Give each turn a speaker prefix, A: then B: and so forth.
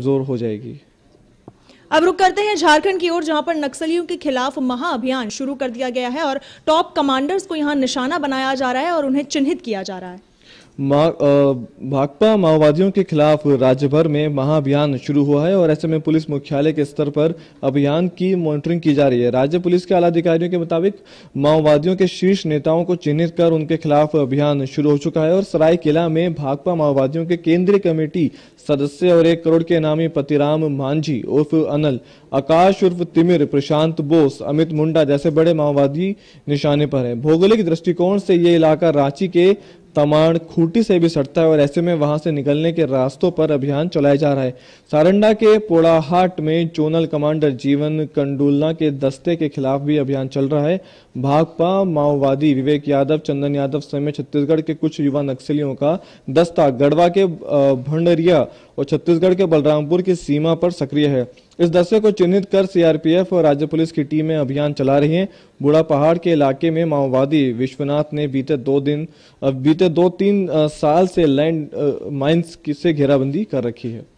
A: कमजोर हो जाएगी
B: अब रुक करते हैं झारखंड की ओर जहां पर नक्सलियों के खिलाफ महाअभियान शुरू कर दिया गया है और टॉप कमांडर्स को यहां निशाना बनाया जा रहा है और उन्हें चिन्हित किया जा रहा है
A: भाकपा माओवादियों के खिलाफ राज्य भर में महाअभियान शुरू हुआ है और ऐसे में पुलिस मुख्यालय के स्तर पर अभियान की मॉनिटरिंग की जा रही है राज्य पुलिस के अधिकारियों के मुताबिक माओवादियों के शीर्ष नेताओं को चिन्हित कर उनके खिलाफ अभियान शुरू हो चुका है और सरायकेला में भाकपा माओवादियों के केंद्रीय कमेटी सदस्य और एक करोड़ के इनामी पतिराम मांझी उर्फ अनल आकाश उर्फ तिमिर प्रशांत बोस अमित मुंडा जैसे बड़े माओवादी निशाने पर है भौगोलिक दृष्टिकोण से ये इलाका रांची के तमाड़ खूट ड्यूटी से भी सटता है और ऐसे में वहां से निकलने के रास्तों पर अभियान चलाया जा रहा है सारंडा के पोड़ाहाट में जोनल कमांडर जीवन कंडुलना के दस्ते के खिलाफ भी अभियान चल रहा है भाकपा माओवादी विवेक यादव चंदन यादव समेत छत्तीसगढ़ के कुछ युवा नक्सलियों का दस्ता गढ़वा के भंडरिया और छत्तीसगढ़ के बलरामपुर की सीमा पर सक्रिय है इस दस्ते को चिन्हित कर सीआरपीएफ और राज्य पुलिस की टीमें अभियान चला रही हैं बूढ़ा पहाड़ के इलाके में माओवादी विश्वनाथ ने बीते दो दिन बीते दो तीन साल से लैंड माइंस से घेराबंदी कर रखी है